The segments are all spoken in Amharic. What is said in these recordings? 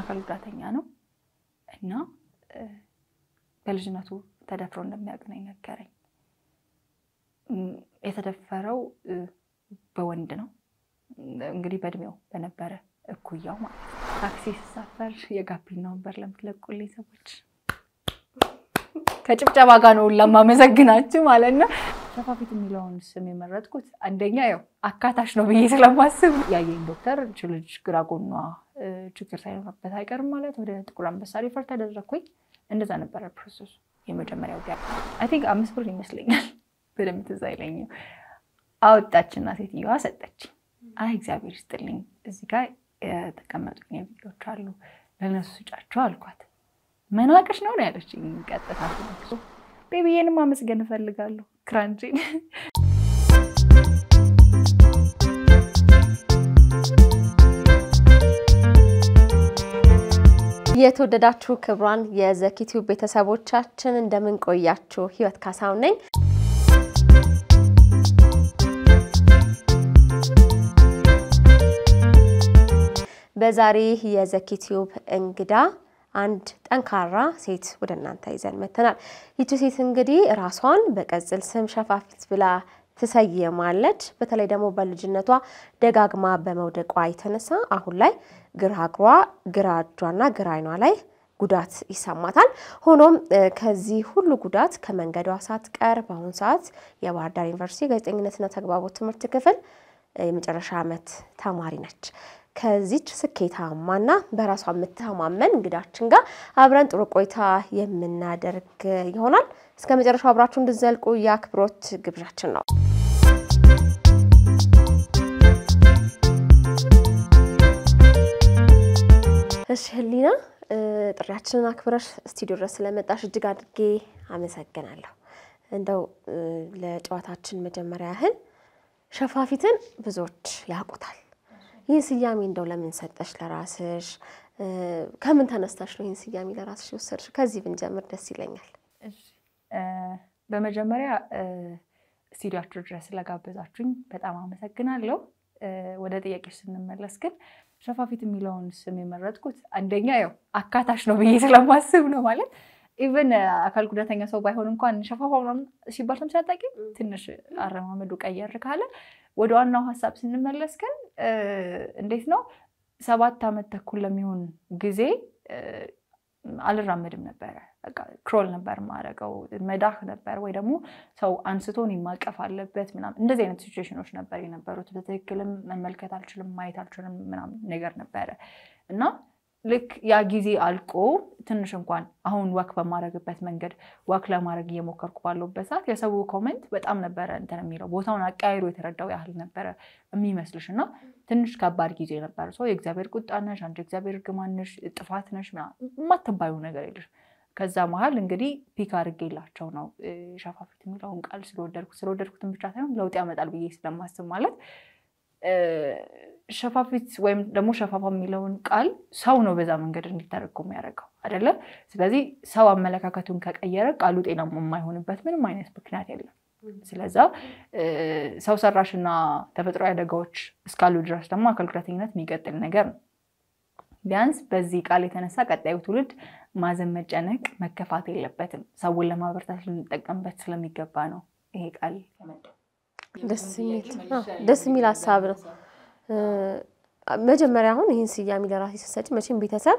አካል ጉዳተኛ ነው እና በልጅነቱ ተደፍሮ እንደሚያውቅ ነው የነገረኝ። የተደፈረው በወንድ ነው እንግዲህ በእድሜው በነበረ እኩያው ማለት ነው። ታክሲ ስሳፈር የጋቢና ወንበር ለምትለቁልኝ ሰዎች ከጭብጨባ ጋር ነው ለማመሰግናችሁ ማለት ነው። ሸፋፊት የሚለውን ስም የመረጥኩት አንደኛ ያው አካታች ነው ብዬ ስለማስብ ያየኝ ዶክተር ልጅ ግራ ጎኗ ችግር ሳይኖርበት አይቀርም ማለት ወደ ጥቁር አንበሳ ሪፈር ተደረግኩኝ። እንደዛ ነበረ ፕሮሰሱ። የመጀመሪያው ቢያ አይ ቲንክ አምስት ብር ይመስለኛል፣ በደንብ ትዝ አይለኝም። አወጣችና ሴትዮዋ ሰጠች። አይ እግዚአብሔር ይስጥልኝ፣ እዚህ ጋር የተቀመጡኝ ቪዲዮዎች አሉ፣ ለነሱ ስጫቸው አልኳት። መናቀሽ ነው ነው ያለች። ቀጥታ ቤቢዬንም አመስገን እፈልጋለሁ ክራንቼን የተወደዳችሁ ክብሯን የዘኪቲዩ ቤተሰቦቻችን እንደምን ቆያችሁ? ህይወት ካሳው ነኝ። በዛሬ የዘኪቲዩብ እንግዳ አንድ ጠንካራ ሴት ወደ እናንተ ይዘን መተናል። ይቺ ሴት እንግዲህ ራሷን በቅጽል ስም ሸፋፊት ብላ ትሰይማለች። በተለይ ደግሞ በልጅነቷ ደጋግማ በመውደቋ የተነሳ አሁን ላይ ግራ እግሯ፣ ግራ እጇና ግራ አይኗ ላይ ጉዳት ይሰማታል። ሆኖም ከዚህ ሁሉ ጉዳት ከመንገዷ ሳትቀር በአሁኑ ሰዓት የባህር ዳር ዩኒቨርሲቲ ጋዜጠኝነትና ተግባቦት ትምህርት ክፍል የመጨረሻ ዓመት ተማሪ ነች። ከዚች ስኬታማና በራሷ የምትተማመን እንግዳችን ጋር አብረን ጥሩ ቆይታ የምናደርግ ይሆናል። እስከ መጨረሻው አብራችሁ እንድዘልቁ የአክብሮት ግብዣችን ነው። እሺ ህሊና ጥሪያችንን አክብረሽ ስቱዲዮ ድረስ ስለመጣሽ እጅግ አድርጌ አመሰግናለሁ። እንደው ለጨዋታችን መጀመሪያ ያህል ሸፋፊትን ብዙዎች ያውቁታል። ይህን ስያሜ እንደው ለምን ሰጠሽ ለራስሽ? ከምን ተነስተሽ ነው ይህን ስያሜ ለራስሽ የወሰድሽ? ከዚህ ብንጀምር ደስ ይለኛል። እሺ በመጀመሪያ ስቱዲያችሁ ድረስ ስለጋበዛችሁኝ በጣም አመሰግናለሁ። ወደ ጥያቄዎች ስንመለስ ግን ሸፋፊት የሚለውን ስም የመረጥኩት አንደኛ ያው አካታች ነው ብዬ ስለማስብ ነው። ማለት ኢቨን አካል ጉዳተኛ ሰው ባይሆን እንኳን ሸፋፋ ሲባል ስም ሲያጣቂ ትንሽ አረማመዱ ቀየር ካለ፣ ወደ ዋናው ሀሳብ ስንመለስ ግን እንዴት ነው ሰባት ዓመት ተኩል ለሚሆን ጊዜ አልራመድም ነበረ። ክሮል ነበር ማድረገው፣ መዳህ ነበር ወይ ደግሞ ሰው አንስቶን ማቀፍ አለበት ምናምን እንደዚህ አይነት ሲቹዌሽኖች ነበር የነበሩት። በትክክልም መመልከት አልችልም ማየት አልችልም ምናምን ነገር ነበረ እና ልክ ያ ጊዜ አልቆ ትንሽ እንኳን አሁን ወክ በማድረግበት መንገድ ወክ ለማድረግ እየሞከርኩ ባለበት ሰዓት የሰው ኮመንት በጣም ነበረ እንትን የሚለው ቦታውን አቀያይሮ የተረዳው ያህል ነበረ የሚመስልሽ እና ትንሽ ከባድ ጊዜ ነበር። ሰው የእግዚአብሔር ቁጣ ነሽ፣ አንቺ እግዚአብሔር እርግማን ነሽ፣ ጥፋት ነሽ፣ የማትባዩ ነገር የለሽ። ከዛ መሀል እንግዲህ ፒክ አድርጌላቸው ነው ሸፋፊት የሚለውን ቃል ስለወደድኩት ስለወደድኩትን ብቻ ሳይሆን ለውጥ ያመጣል ብዬ ስለማስብ ማለት ሸፋፊት ወይም ደግሞ ሸፋፋ የሚለውን ቃል ሰው ነው በዛ መንገድ እንዲተረጎም የሚያደርገው አይደለም። ስለዚህ ሰው አመለካከቱን ከቀየረ ቃሉ ጤናማ የማይሆንበት ምንም አይነት ምክንያት የለም። ስለዛ ሰው ሰራሽና ተፈጥሮ አደጋዎች እስካሉ ድረስ ደግሞ አካል ጉዳተኝነት የሚቀጥል ነገር ነው። ቢያንስ በዚህ ቃል የተነሳ ቀጣዩ ትውልድ ማዘን፣ መጨነቅ፣ መከፋት የለበትም። ሰውን ለማበርታት ልንጠቀምበት ስለሚገባ ነው ይሄ ቃል የመጣው። ደስ የሚል ሀሳብ ነው። መጀመሪያ አሁን ይህን ስያሜ ለራሴ ስሰጭ መቼም ቤተሰብ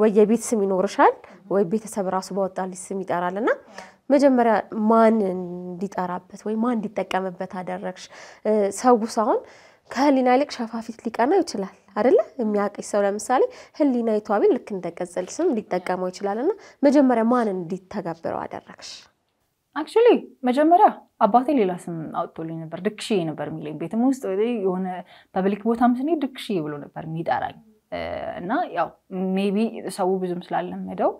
ወይ የቤት ስም ይኖርሻል ወይ ቤተሰብ ራሱ በወጣልሽ ስም ይጠራል እና መጀመሪያ ማን እንዲጠራበት ወይ ማን እንዲጠቀምበት አደረግሽ? ሰው አሁን ከህሊና ይልቅ ሸፋፊት ሊቀናው ይችላል አይደለ? የሚያውቅሽ ሰው ለምሳሌ ህሊና ይቷ ልክ እንደ ስም ሊጠቀመው ይችላል እና መጀመሪያ ማን እንዲተገብረው አደረግሽ? አክቹሊ መጀመሪያ አባቴ ሌላ ስም አውጥቶልኝ ነበር። ድክሽዬ ነበር የሚለኝ። ቤትም ውስጥ የሆነ ፐብሊክ ቦታም ስንሄድ ድክሽዬ ብሎ ነበር የሚጠራኝ እና ያው ሜቢ ሰው ብዙም ስላለመደው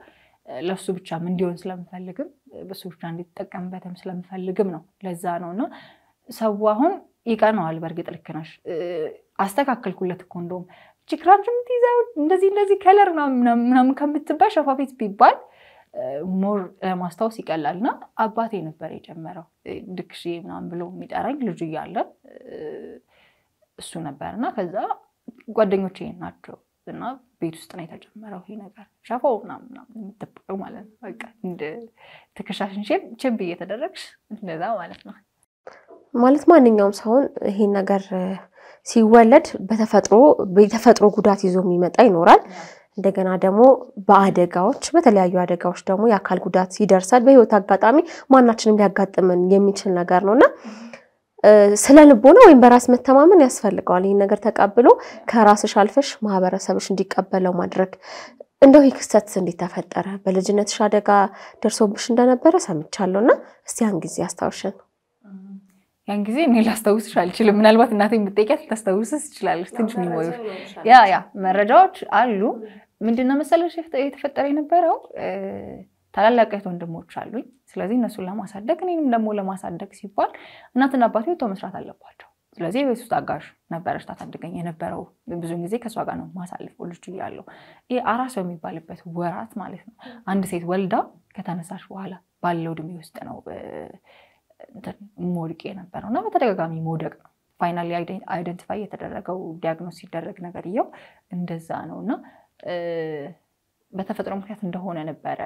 ለሱ ብቻም እንዲሆን ስለምፈልግም በሱ ብቻ እንዲጠቀምበትም ስለምፈልግም ነው። ለዛ ነው እና ሰው አሁን ይቀነዋል። በእርግጥ ልክ ነሽ። አስተካከልኩለት እኮ እንደውም ችክራንች የምትይዘው እንደዚህ እንደዚህ ከለር ምናምን ከምትባል ሸፋፊት ቢባል ሞር ለማስታወስ ይቀላል እና አባቴ ነበር የጀመረው ድክሽ ምናምን ብሎ የሚጠራኝ ልጅ እያለ እሱ ነበር እና ከዛ ጓደኞቼ ናቸው እና ቤት ውስጥ ነው የተጀመረው ይሄ ነገር ሸፎ ምናምን የምትባለው ማለት ነው። በቃ ትከሻሽን ችብ እየተደረግሽ እንደዛ ማለት ነው። ማለት ማንኛውም ሰውን ይሄን ነገር ሲወለድ በተፈጥሮ የተፈጥሮ ጉዳት ይዞ የሚመጣ ይኖራል። እንደገና ደግሞ በአደጋዎች በተለያዩ አደጋዎች ደግሞ የአካል ጉዳት ይደርሳል። በህይወት አጋጣሚ ማናችንም ሊያጋጥምን የሚችል ነገር ነው እና ስለ ልቦና ወይም በራስ መተማመን ያስፈልገዋል። ይህን ነገር ተቀብሎ ከራስሽ አልፈሽ ማህበረሰብሽ እንዲቀበለው ማድረግ። እንደው ይህ ክስተት እንዴት ተፈጠረ? በልጅነትሽ አደጋ ደርሶብሽ እንደነበረ ሰምቻለሁ እና እስቲ ያን ጊዜ አስታውሽን። ያን ጊዜ እኔ ላስታውስሽ አልችልም። ምናልባት እናቴ የምጠይቂያት ልታስታውስስ ትችላለች። ትንሽ ያ ያ መረጃዎች አሉ። ምንድነው መሰለሽ የተፈጠረ የነበረው ታላላቅ እህት ወንድሞች አሉኝ። ስለዚህ እነሱን ለማሳደግ እኔንም ደግሞ ለማሳደግ ሲባል እናትና አባቴ ወጥተው መስራት አለባቸው። ስለዚህ የቤት ውስጥ አጋዥ ነበረች ታሳድገኝ የነበረው። ብዙ ጊዜ ከእሷ ጋር ነው ማሳልፈው ልጅ እያለሁ። ይህ አራስ በሚባልበት ወራት ማለት ነው አንድ ሴት ወልዳ ከተነሳሽ በኋላ ባለው እድሜ ውስጥ ነው መውድቅ የነበረው እና በተደጋጋሚ መውደቅ ነው። ፋይናሊ አይደንቲፋይ የተደረገው ዲያግኖስ ሲደረግ እየው እንደዛ ነው እና በተፈጥሮ ምክንያት እንደሆነ ነበረ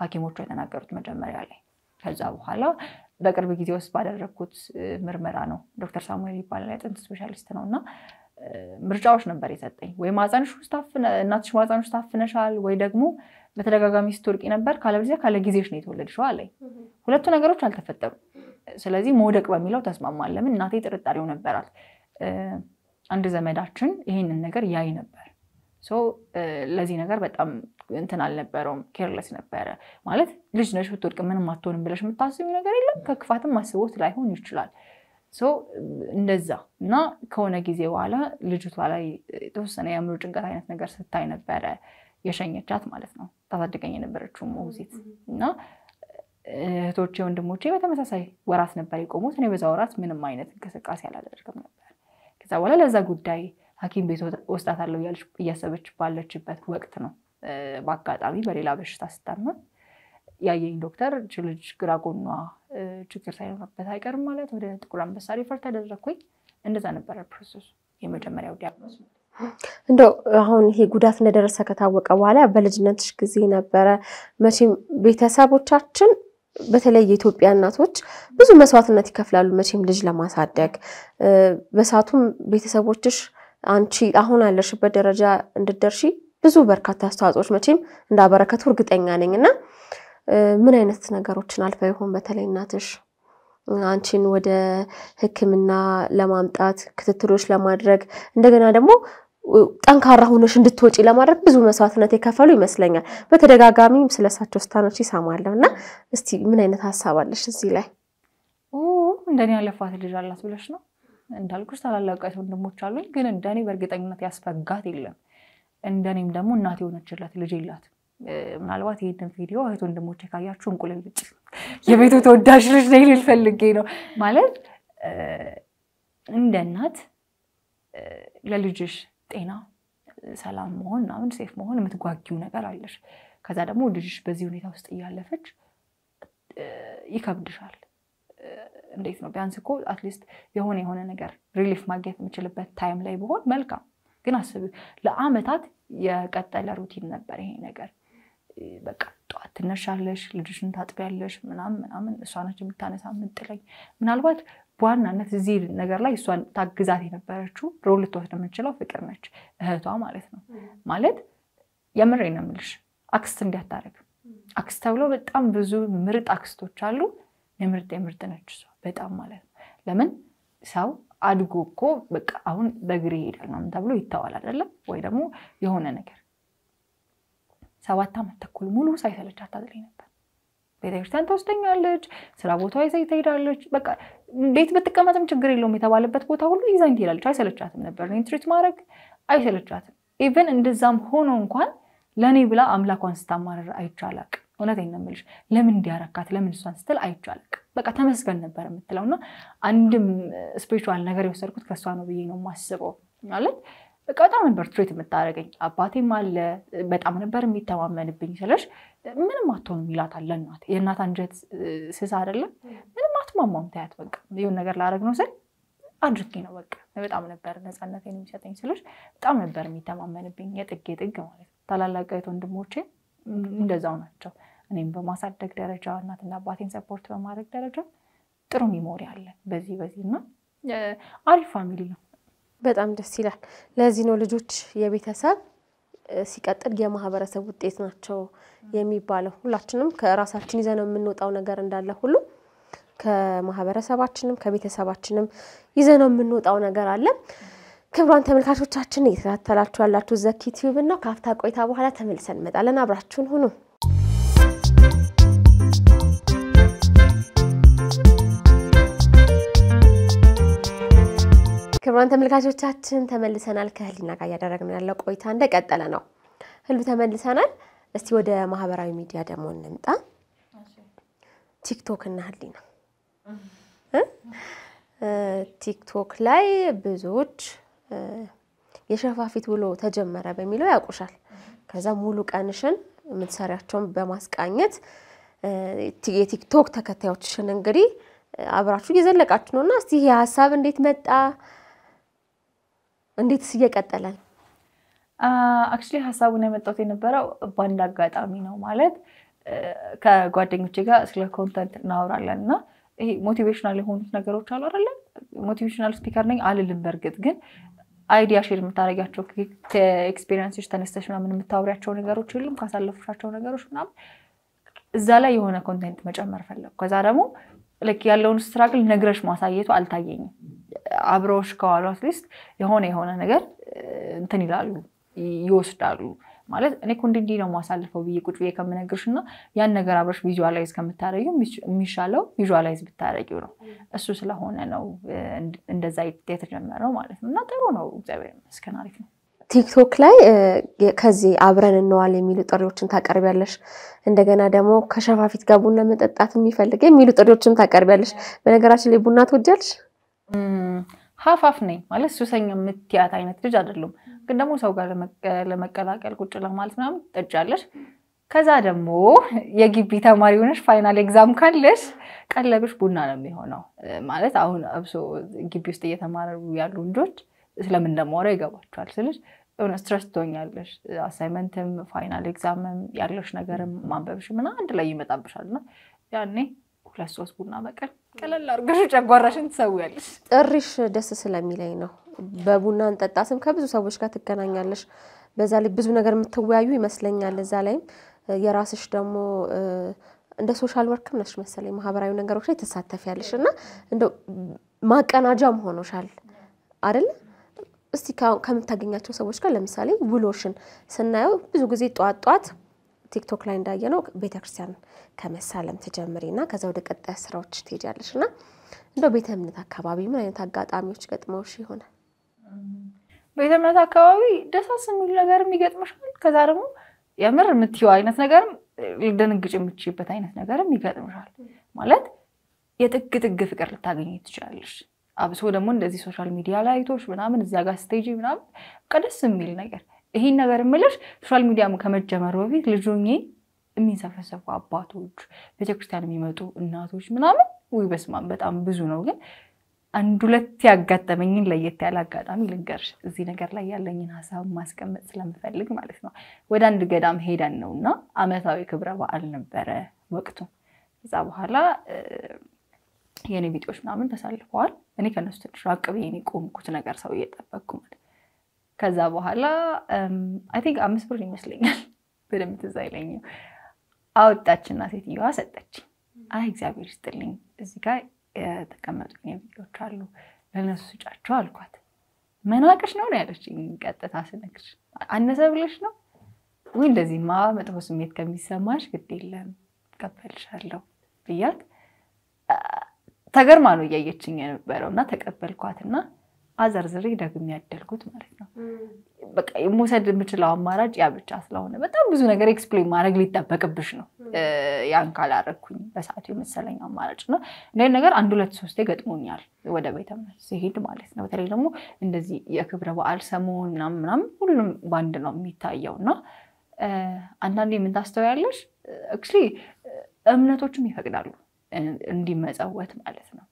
ሐኪሞቹ የተናገሩት መጀመሪያ ላይ። ከዛ በኋላ በቅርብ ጊዜ ውስጥ ባደረግኩት ምርመራ ነው ዶክተር ሳሙኤል ይባላል የጥንት ስፔሻሊስት ነው እና ምርጫዎች ነበር የሰጠኝ ወይ ማፀንሽ ውስጥ እናትሽ ማፀንሽ ታፍነሻል ወይ ደግሞ በተደጋጋሚ ስትወድቂ ነበር፣ ካለበለዚያ ካለ ጊዜሽ ነው የተወለድሽው አለኝ። ሁለቱ ነገሮች አልተፈጠሩም። ስለዚህ መውደቅ በሚለው ተስማማን። ለምን እናቴ ጥርጣሬው ነበራት። አንድ ዘመዳችን ይህንን ነገር ያይ ነበር። ለዚህ ነገር በጣም እንትን አልነበረውም፣ ኬርለስ ነበረ ማለት ልጅ ነሽ ብትወድቅ ምንም አትሆንም ብለሽ የምታስቢ ነገር የለም። ከክፋትም አስቦት ላይሆን ይችላል እንደዛ እና ከሆነ ጊዜ በኋላ ልጅቷ ላይ የተወሰነ የአእምሮ ጭንቀት አይነት ነገር ስታይ ነበረ የሸኘቻት ማለት ነው ታሳድገኝ የነበረችው ሞግዚት እና እህቶቼ ወንድሞቼ በተመሳሳይ ወራት ነበር የቆሙት። እኔ በዛ ወራት ምንም አይነት እንቅስቃሴ አላደርግም ነበር። ከዛ በኋላ ለዛ ጉዳይ ሐኪም ቤት ወስዳታለሁ እያሰበች ባለችበት ወቅት ነው በአጋጣሚ በሌላ በሽታ ስታመም ያየኝ ዶክተር ልጅ ግራ ጎኗ ችግር ሳይኖርበት አይቀርም ማለት ወደ ጥቁር አንበሳ ሪፈር ተደረግኩኝ። እንደዛ ነበረ ፕሮሰሱ የመጀመሪያው ዲያግኖስ እንደው አሁን ይሄ ጉዳት እንደደረሰ ከታወቀ በኋላ በልጅነትሽ ጊዜ ነበረ መቼም ቤተሰቦቻችን በተለይ የኢትዮጵያ እናቶች ብዙ መስዋዕትነት ይከፍላሉ መቼም ልጅ ለማሳደግ። በሰዓቱም ቤተሰቦችሽ አንቺ አሁን ያለሽበት ደረጃ እንድደርሺ ብዙ በርካታ አስተዋጽኦች መቼም እንዳበረከቱ እርግጠኛ ነኝ እና ምን አይነት ነገሮችን አልፈ ይሆን በተለይ እናትሽ አንቺን ወደ ሕክምና ለማምጣት ክትትሎች ለማድረግ እንደገና ደግሞ ጠንካራ ሆነሽ እንድትወጪ ለማድረግ ብዙ መስዋዕትነት የከፈሉ ይመስለኛል። በተደጋጋሚ ስለሳቸው ስታነች ይሰማለሁ እና እስቲ ምን አይነት ሀሳብ አለሽ እዚህ ላይ? እንደኔ ያለፋት ልጅ አላት ብለሽ ነው? እንዳልኩሽ ታላላቅ ወንድሞች አሉኝ፣ ግን እንደኔ በእርግጠኝነት ያስፈጋት የለም። እንደኔም ደግሞ እናት የሆነችላት ልጅ የላት። ምናልባት ይህንን ቪዲዮ እህት ወንድሞች ካያችሁ እንቁልል ልጭ የቤቱ ተወዳጅ ልጅ ነኝ ልል ፈልጌ ነው ማለት እንደ እናት ለልጅሽ ጤና፣ ሰላም መሆን ምናምን ሴፍ መሆን የምትጓጊው ነገር አለሽ። ከዛ ደግሞ ልጅሽ በዚህ ሁኔታ ውስጥ እያለፈች ይከብድሻል። እንዴት ነው ቢያንስ እኮ አትሊስት የሆነ የሆነ ነገር ሪሊፍ ማግኘት የምችልበት ታይም ላይ ብሆን መልካም። ግን አስቢ፣ ለአመታት የቀጠለ ሩቲን ነበር ይሄ ነገር። በቃ ጠዋት ትነሻለሽ፣ ልጅሽን ታጥቢያለሽ፣ ምናምን ምናምን፣ እሷ ነች የምታነሳ የምትለኝ። ምናልባት በዋናነት እዚህ ነገር ላይ እሷን ታግዛት የነበረችው ሮል ልትወስድ የምችለው ፍቅር ነች፣ እህቷ ማለት ነው። ማለት የምሬ ነው የምልሽ አክስት እንዲያታረግ አክስት ተብለው በጣም ብዙ ምርጥ አክስቶች አሉ። የምርጥ የምርጥ ነች እሷ በጣም ማለት ነው። ለምን ሰው አድጎ እኮ በቃ አሁን በእግሬ ይሄዳል ምናምን ተብሎ ይተዋል አይደለም ወይ ደግሞ የሆነ ነገር ሰባት ዓመት ተኩል ሙሉ ሳይሰለች አታድለኝ ነበር ቤተክርስቲያን ትወስደኛለች፣ ስራ ቦታ ይዘኝ ትሄዳለች። በቃ ቤት ብትቀመጥም ችግር የለውም የተባለበት ቦታ ሁሉ ይዛኝ ትሄዳለች። አይሰለቻትም ነበር እኔን ትሪት ማድረግ አይሰለቻትም። ኢቨን እንደዛም ሆኖ እንኳን ለእኔ ብላ አምላኳን ስታማረር አይቻላቅ። እውነቴን ነው የምልሽ። ለምን እንዲያረካት ለምን እሷን ስትል አይቻላቅ። በቃ ተመስገን ነበር የምትለው እና አንድም ስፒሪቹዋል ነገር የወሰድኩት ከእሷ ነው ብዬ ነው የማስበው ማለት በቃ በጣም ነበር ትሬት የምታደርገኝ። አባቴም አለ በጣም ነበር የሚተማመንብኝ። ስለሽ ምንም አትሆንም ይላታል ለእናት የእናት አንጀት ስስ አይደለም ምንም አትማማም ታያት። በቃ ይሁን ነገር ላደርግ ነው ስል አድርጌ ነው በቃ በጣም ነበር ነፃነት የሚሰጠኝ። ስለሽ በጣም ነበር የሚተማመንብኝ የጥጌ ጥግ ማለት ነው። ታላላቅ ወንድሞቼ እንደዛው ናቸው። እኔም በማሳደግ ደረጃ እናትና አባቴን ሰፖርት በማድረግ ደረጃ ጥሩ ሚሞሪ አለ በዚህ በዚህ እና አሪፍ ፋሚሊ ነው። በጣም ደስ ይላል። ለዚህ ነው ልጆች የቤተሰብ ሲቀጥል የማህበረሰብ ውጤት ናቸው የሚባለው። ሁላችንም ከራሳችን ይዘነው የምንወጣው ነገር እንዳለ ሁሉ ከማህበረሰባችንም ከቤተሰባችንም ይዘነው የምንወጣው ነገር አለ። ክብሯን ተመልካቾቻችን እየተከታተላችሁ ያላችሁ ዘኪ ቲዩብን ነው። ከአፍታ ቆይታ በኋላ ተመልሰን እንመጣለን። አብራችሁን ሁኑ። ክብራን ተመልካቾቻችን ተመልሰናል። ከህሊና ጋር እያደረግን ያለው ቆይታ እንደቀጠለ ነው። ህሉ ተመልሰናል። እስቲ ወደ ማህበራዊ ሚዲያ ደግሞ እንምጣ። ቲክቶክ እና ህሊና ቲክቶክ ላይ ብዙዎች የሸፋፊት ውሎ ተጀመረ በሚለው ያውቁሻል። ከዛ ሙሉ ቀንሽን የምትሰሪያቸውን በማስቃኘት የቲክቶክ ተከታዮችሽን እንግዲህ አብራችሁ እየዘለቃችሁ ነው እና እስቲ ይሄ ሀሳብ እንዴት መጣ? እንዴትስ እየቀጠላል? አክቹሊ ሀሳቡን ያመጣሁት የነበረው በአንድ አጋጣሚ ነው። ማለት ከጓደኞቼ ጋር ስለ ኮንተንት እናወራለን እና ይሄ ሞቲቬሽናል የሆኑት ነገሮች አሉ አይደለ? ሞቲቬሽናል ስፒከር ነኝ አልልም። በእርግጥ ግን አይዲያ ሼር የምታደርጊያቸው ከኤክስፔሪንሶች ተነስተሽ ምናምን የምታወሪያቸው ነገሮች የሉም? ካሳለፉሻቸው ነገሮች ምናምን እዛ ላይ የሆነ ኮንቴንት መጨመር ፈለግ ከዛ ደግሞ ልክ ያለውን ስትራግል ነግረሽ ማሳየቱ አልታየኝም። አብረውሽ ከዋሉ አትሊስት የሆነ የሆነ ነገር እንትን ይላሉ ይወስዳሉ። ማለት እኔ እኮ እንዲህ ነው ማሳልፈው ብዬ ቁጭ ብዬ ከምነግርሽ እና ያን ነገር አብረሽ ቪዥዋላይዝ ከምታደረጊው የሚሻለው ቪዥዋላይዝ ብታደረጊው ነው። እሱ ስለሆነ ነው እንደዛ የተጀመረው ማለት ነው። እና ጥሩ ነው፣ እግዚአብሔር ይመስገን፣ አሪፍ ነው። ቲክቶክ ላይ ከዚህ አብረን እንዋል የሚሉ ጥሪዎችን ታቀርቢያለሽ። እንደገና ደግሞ ከሸፋፊት ጋር ቡና መጠጣት የሚፈልግ የሚሉ ጥሪዎችን ታቀርቢያለሽ። በነገራችን ላይ ቡና ትወጃለሽ? ሀፋፍ ነኝ ማለት ሱሰኛ የምትያት አይነት ልጅ አይደለም፣ ግን ደግሞ ሰው ጋር ለመቀላቀል ቁጭ ለማለት ምናምን ትጠጫለሽ። ከዛ ደግሞ የግቢ ተማሪ ሆነሽ ፋይናል ኤግዛም ካለሽ ቀለብሽ ቡና ነው የሚሆነው። ማለት አሁን አብሶ ግቢ ውስጥ እየተማሩ ያሉ ልጆች ስለምን እንደማወራ ይገባቸዋል ስልሽ እውነት ረስቶኛለሽ፣ አሳይመንትም ፋይናል ኤግዛምም ያለሽ ነገርም ማንበብሽ ምና አንድ ላይ ይመጣብሻል እና ያኔ ሁለት ሶስት ቡና በቀን ቀለል አድርገሽ ጨጓራሽን ትሰውያለሽ። ጥሪሽ ደስ ስለሚለኝ ነው። በቡና እንጠጣ ስም ከብዙ ሰዎች ጋር ትገናኛለሽ። በዛ ላይ ብዙ ነገር የምትወያዩ ይመስለኛል። እዛ ላይም የራስሽ ደግሞ እንደ ሶሻል ወርክም ነሽ መሰለኝ ማህበራዊ ነገሮች ላይ ትሳተፊያለሽ እና እንደው ማቀናጃም ሆኖሻል አይደለ? እስቲ ከምታገኛቸው ሰዎች ጋር ለምሳሌ ውሎሽን ስናየው ብዙ ጊዜ ጠዋት ጠዋት ቲክቶክ ላይ እንዳየ ነው ቤተክርስቲያን ከመሳለም ትጀምሪ እና ከዛ ወደ ቀጣይ ስራዎች ትሄጃለሽ እና እንደው ቤተ እምነት አካባቢ ምን አይነት አጋጣሚዎች ገጥመውሽ ይሆናል? ቤተ እምነት አካባቢ ደሳስ የሚሉ ነገር ይገጥምሻል። ከዛ ደግሞ የምር የምትይው አይነት ነገርም ልደንግጭ የምትችይበት አይነት ነገርም ይገጥምሻል። ማለት የጥግ ጥግ ፍቅር ልታገኝ ትችላለሽ። አብሶ ደግሞ እንደዚህ ሶሻል ሚዲያ ላይ አይቶሽ ምናምን እዛ ጋር ስቴጂ ምናምን ቀደስ የሚል ነገር ይሄን ነገር የምልሽ ሶሻል ሚዲያ ከመጀመሩ በፊት ልጆኜ የሚንሰፈሰፉ አባቶች፣ ቤተክርስቲያን የሚመጡ እናቶች ምናምን ውይ በስማም በጣም ብዙ ነው። ግን አንድ ሁለት ያጋጠመኝን ለየት ያለ አጋጣሚ ልንገርሽ። እዚህ ነገር ላይ ያለኝን ሀሳብ ማስቀመጥ ስለምፈልግ ማለት ነው። ወደ አንድ ገዳም ሄደን ነው እና አመታዊ ክብረ በዓል ነበረ ወቅቱ። ከዛ በኋላ የኔ ቢጤዎች ምናምን ተሳልፈዋል። እኔ ከነሱ ትንሽ ራቅ ብዬ ነው ነገር ሰው እየጠበቅኩ ማለት። ከዛ በኋላ አይ ቲንክ አምስት ብር ይመስለኛል በደምብ ትዝ አይለኝም። አወጣችና ሴትዮዋ ሰጠች። አይ እግዚአብሔር ይስጥልኝ እዚህ ጋር የተቀመጡ ቪዲዮዎች አሉ ለነሱ ስጫቸው አልኳት። መናቀሽ ነው ነው ያለችኝ። ቀጥታ ስነግርሽ አነሰ ብለሽ ነው ወይ እንደዚህማ መጥፎ ስሜት ከሚሰማሽ ግድ የለም ቀበልሻለሁ ብያት ተገርማ ነው እያየችኝ የነበረው እና ተቀበልኳት አዘርዝሬ ደግሞ ያደልኩት ማለት ነው። በቃ መውሰድ የምችለው አማራጭ ያ ብቻ ስለሆነ በጣም ብዙ ነገር ኤክስፕሌን ማድረግ ሊጠበቅብሽ ነው። ያን ካላረግኩኝ በሰዓቱ የመሰለኝ አማራጭ ነው። እንደ ነገር አንድ ሁለት ሶስቴ ገጥሞኛል ወደ ቤተ እምነት ሲሄድ ማለት ነው። በተለይ ደግሞ እንደዚህ የክብረ በዓል ሰሞን ምናምን ምናምን ሁሉም በአንድ ነው የሚታየው እና አንዳንዴ የምንታስተው እክሊ እምነቶችም ይፈቅዳሉ እንዲመጸወት ማለት ነው።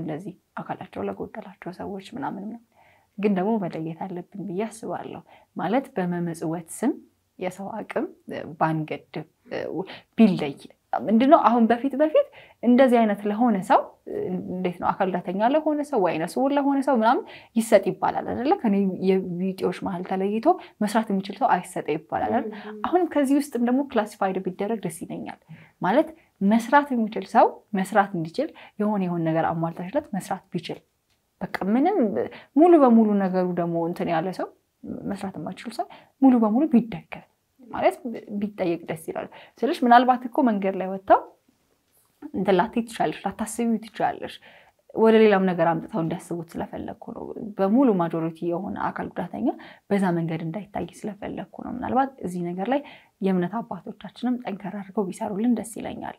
እነዚህ አካላቸው ለጎደላቸው ሰዎች ምናምን ነው። ግን ደግሞ መለየት አለብን ብዬ አስባለሁ። ማለት በመመጽወት ስም የሰው አቅም ባንገድብ ቢለይ ምንድነው አሁን በፊት በፊት እንደዚህ አይነት ለሆነ ሰው እንዴት ነው አካል ጉዳተኛ ለሆነ ሰው ወይ አይነ ስውር ለሆነ ሰው ምናምን ይሰጥ ይባላል አይደለ? ከኔ የቪዲዮዎች መሀል ተለይቶ መስራት የሚችል ሰው አይሰጠ ይባላል። አሁንም ከዚህ ውስጥም ደግሞ ክላሲፋይድ ቢደረግ ደስ ይለኛል ማለት መስራት የሚችል ሰው መስራት እንዲችል የሆነ የሆን ነገር አሟልታችለት መስራት ቢችል በቃ ምንም ሙሉ በሙሉ ነገሩ ደግሞ እንትን ያለ ሰው መስራት የማይችል ሰው ሙሉ በሙሉ ቢደገፍ ማለት ቢጠየቅ ደስ ይላል ስልሽ ምናልባት እኮ መንገድ ላይ ወጥተው እንትን ላትይ ትችላለሽ፣ ላታስቢው ትችላለሽ ወደ ሌላም ነገር አምጥተው እንዲያስቡት ስለፈለግኩ ነው። በሙሉ ማጆሪቲ የሆነ አካል ጉዳተኛ በዛ መንገድ እንዳይታይ ስለፈለግኩ ነው። ምናልባት እዚህ ነገር ላይ የእምነት አባቶቻችንም ጠንከር አድርገው ቢሰሩልን ደስ ይለኛል።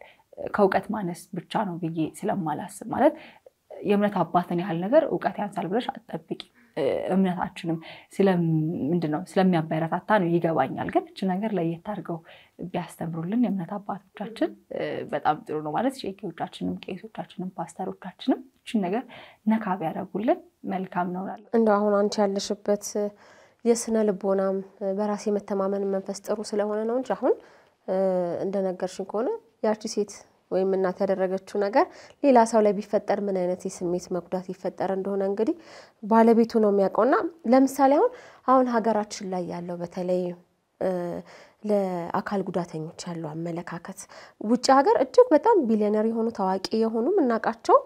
ከእውቀት ማነስ ብቻ ነው ብዬ ስለማላስብ ማለት የእምነት አባትን ያህል ነገር እውቀት ያንሳል ብለሽ አትጠብቂ። እምነታችንም ምንድን ነው ስለሚያበረታታ ነው ይገባኛል። ግን እች ነገር ለየት አድርገው ቢያስተምሩልን የእምነት አባቶቻችን በጣም ጥሩ ነው ማለት ቄዎቻችንም፣ ቄሶቻችንም፣ ፓስተሮቻችንም እችን ነገር ነካ ቢያደርጉልን መልካም ነው እላለሁ። እንደ አሁን አንቺ ያለሽበት የስነ ልቦናም በራሴ መተማመን መንፈስ ጥሩ ስለሆነ ነው እንጂ አሁን እንደነገርሽን ከሆነ ያቺ ሴት ወይም እናት ያደረገችው ነገር ሌላ ሰው ላይ ቢፈጠር ምን አይነት የስሜት መጉዳት ይፈጠር እንደሆነ እንግዲህ ባለቤቱ ነው የሚያውቀውና ለምሳሌ አሁን አሁን ሀገራችን ላይ ያለው በተለይ ለአካል ጉዳተኞች ያለው አመለካከት ውጭ ሀገር እጅግ በጣም ቢሊዮነር የሆኑ ታዋቂ የሆኑ የምናውቃቸው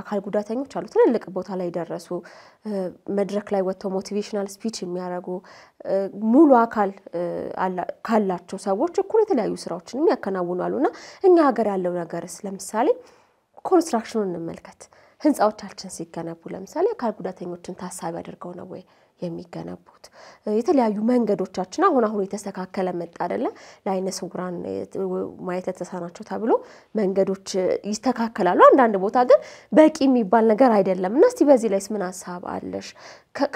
አካል ጉዳተኞች አሉ። ትልልቅ ቦታ ላይ ደረሱ፣ መድረክ ላይ ወጥተው ሞቲቬሽናል ስፒች የሚያደርጉ ሙሉ አካል ካላቸው ሰዎች እኩል የተለያዩ ስራዎችንም ያከናውናሉ። እና እኛ ሀገር ያለው ነገርስ ለምሳሌ ኮንስትራክሽኑን እንመልከት። ህንፃዎቻችን ሲገነቡ ለምሳሌ አካል ጉዳተኞችን ታሳቢ አድርገው ነው ወይ? የሚገነቡት የተለያዩ መንገዶቻችን አሁን አሁን የተስተካከለ መጣ አይደለ? ለአይነ ስውራን ማየት የተሳናቸው ተብሎ መንገዶች ይስተካከላሉ። አንዳንድ ቦታ ግን በቂ የሚባል ነገር አይደለም እና እስቲ በዚህ ላይስ ምን ሀሳብ አለሽ?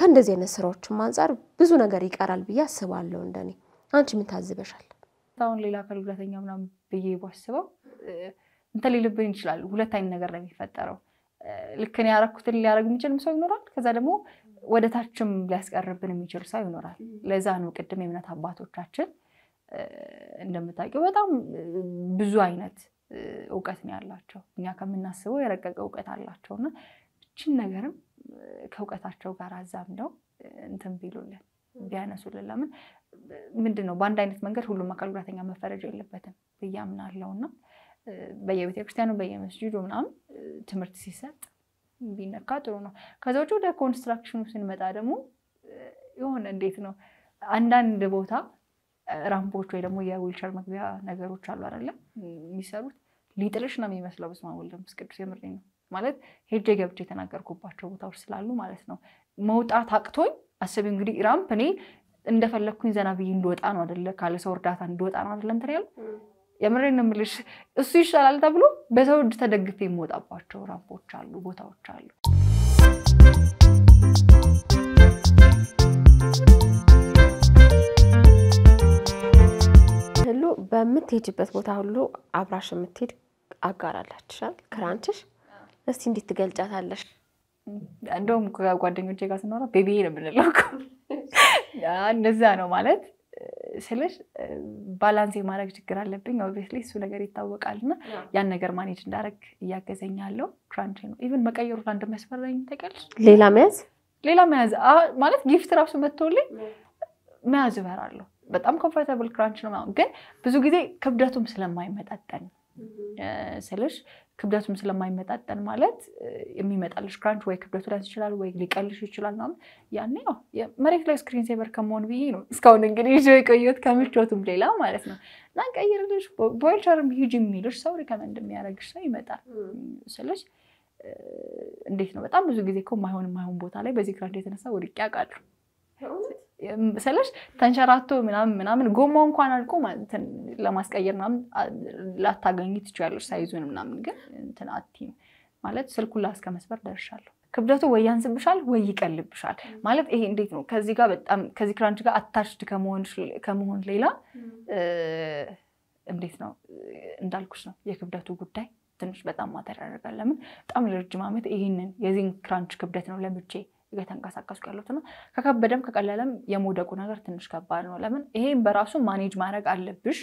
ከእንደዚህ አይነት ስራዎችም አንጻር ብዙ ነገር ይቀራል ብዬ አስባለሁ። እንደኔ አንቺ ምን ታዝበሻል? አሁን ሌላ አካል ጉዳተኛ ምናምን ብዬ ባስበው እንትን ሊልብን ይችላል። ሁለት አይነት ነገር ነው የሚፈጠረው። ልክ ያረኩትን ሊያደርግ የሚችልም ሰው ይኖራል። ከዛ ደግሞ ወደ ታችም ሊያስቀርብን የሚችል ሰው ይኖራል። ለዛ ነው ቅድም የእምነት አባቶቻችን እንደምታውቂው በጣም ብዙ አይነት እውቀት ነው ያላቸው። እኛ ከምናስበው የረቀቀ እውቀት አላቸው እና እችን ነገርም ከእውቀታቸው ጋር አዛምደው እንትን ቢሉልን ቢያነሱልን፣ ለምን ምንድን ነው በአንድ አይነት መንገድ ሁሉም አካል ጉዳተኛ መፈረጅ የለበትም ብዬ አምናለሁ እና በየቤተክርስቲያኑ በየመስጂዱ ምናምን ትምህርት ሲሰጥ ቢነካ ጥሩ ነው። ከዛ ውጭ ወደ ኮንስትራክሽኑ ስንመጣ ደግሞ የሆነ እንዴት ነው አንዳንድ ቦታ ራምፖች ወይ ደግሞ የዊልቸር መግቢያ ነገሮች አሉ አይደለም የሚሰሩት ሊጥልሽ ነው የሚመስለው። በስመ አብ ወልድ ቅዱስ የምሬ ነው ማለት ሄጄ ገብቼ የተናገርኩባቸው ቦታዎች ስላሉ ማለት ነው መውጣት አቅቶኝ አስቢ እንግዲህ ራምፕ እኔ እንደፈለግኩኝ ዘና ብዬ እንድወጣ ነው አደለ ካለ ሰው እርዳታ እንድወጣ ነው አይደለ እንትን ያሉ የምሬ ነው የምልሽ፣ እሱ ይሻላል ተብሎ በሰው እጅ ተደግፌ የምወጣባቸው ራምፖች አሉ፣ ቦታዎች አሉ። ሁሉ በምትሄጅበት ቦታ ሁሉ አብራሽ የምትሄድ አጋራላችሻል ክራንችሽ። እስቲ እንዴት ትገልጫታለሽ? እንደውም ጓደኞቼ ጋር ስናወራ ቤቢዬ ነው የምንለው። እነዚያ ነው ማለት ስልሽ ባላንስ የማድረግ ችግር አለብኝ። ኦብቪየስሊ እሱ ነገር ይታወቃል እና ያን ነገር ማኔጅ እንዳደረግ እያገዘኝ ያለው ክራንች ነው። ኢቨን መቀየሩ ላንድ መስፈረኝ ታውቂያለሽ። ሌላ መያዝ ሌላ መያዝ ማለት ጊፍት ራሱ መጥቶልኝ መያዝ እበራለሁ። በጣም ኮምፎርታብል ክራንች ነው። ግን ብዙ ጊዜ ክብደቱም ስለማይመጣጠን ስልሽ ክብደቱም ስለማይመጣጠን ማለት የሚመጣልሽ ክራንች ወይ ክብደቱ ላይ ይችላል ወይ ሊቀልሽ ይችላል ምናምን። ያኔ ያው መሬት ላይ ስክሪን ሴቨር ከመሆን ብዬ ነው እስካሁን እንግዲህ ይዞ የቆየሁት ከምቾቱም ሌላ ማለት ነው። እና ቀይርልሽ በዊልቸርም ሂጂ የሚልሽ ሰው ሪከመንድ የሚያደርግሽ ሰው ይመጣል ስልሽ እንዴት ነው በጣም ብዙ ጊዜ እኮ ማይሆን ማይሆን ቦታ ላይ በዚህ ክራንች የተነሳ ወድቄ አውቃለሁ። ስለሽ ተንሸራቶ ምናምን ምናምን ጎማው እንኳን አልቆ ለማስቀየር ምናምን ላታገኝ ትችላለች። ሳይዙን ምናምን ግን እንትን አትይም ማለት ስልኩን ላስከ መስበር ደርሻለሁ። ክብደቱ ወይ ያንስብሻል ወይ ይቀልብሻል። ማለት ይሄ እንዴት ነው? ከዚህ ጋር በጣም ከዚህ ክራንች ጋር አታችድ ከመሆን ሌላ እንዴት ነው እንዳልኩሽ ነው የክብደቱ ጉዳይ ትንሽ በጣም ማተር ያደርጋል። ለምን በጣም ለረጅም ዓመት ይህንን የዚህን ክራንች ክብደት ነው ለምቼ እየተንቀሳቀስኩ ያሉት ነው። ከከበደም ከቀለለም የመውደቁ ነገር ትንሽ ከባድ ነው። ለምን ይሄም በራሱ ማኔጅ ማድረግ አለብሽ።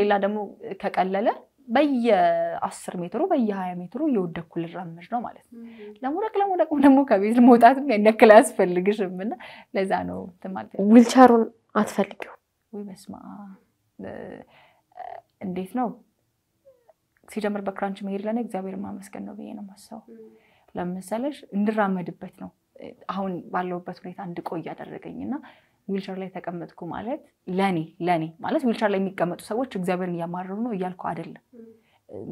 ሌላ ደግሞ ከቀለለ በየአስር ሜትሩ በየሀያ ሜትሩ እየወደኩ ልራመድ ነው ማለት ነው። ለመውደቅ ለመውደቅም ደግሞ ከቤት መውጣት ያነክል ያክል አያስፈልግሽም እና ለዛ ነው ማለት ዊልቸሩን አትፈልጊው ወይ? በስመ አብ እንዴት ነው ሲጀምር በክራንች መሄድ ለእኔ እግዚአብሔር ማመስገን ነው ብዬ ነው ማሰቡ። ለምሳሌ እንድራመድበት ነው አሁን ባለውበት ሁኔታ እንድቆይ ያደረገኝ እና ዊልቸር ላይ ተቀመጥኩ ማለት ለኔ ለኔ ማለት ዊልቸር ላይ የሚቀመጡ ሰዎች እግዚአብሔርን እያማረሩ ነው እያልኩ አይደለም።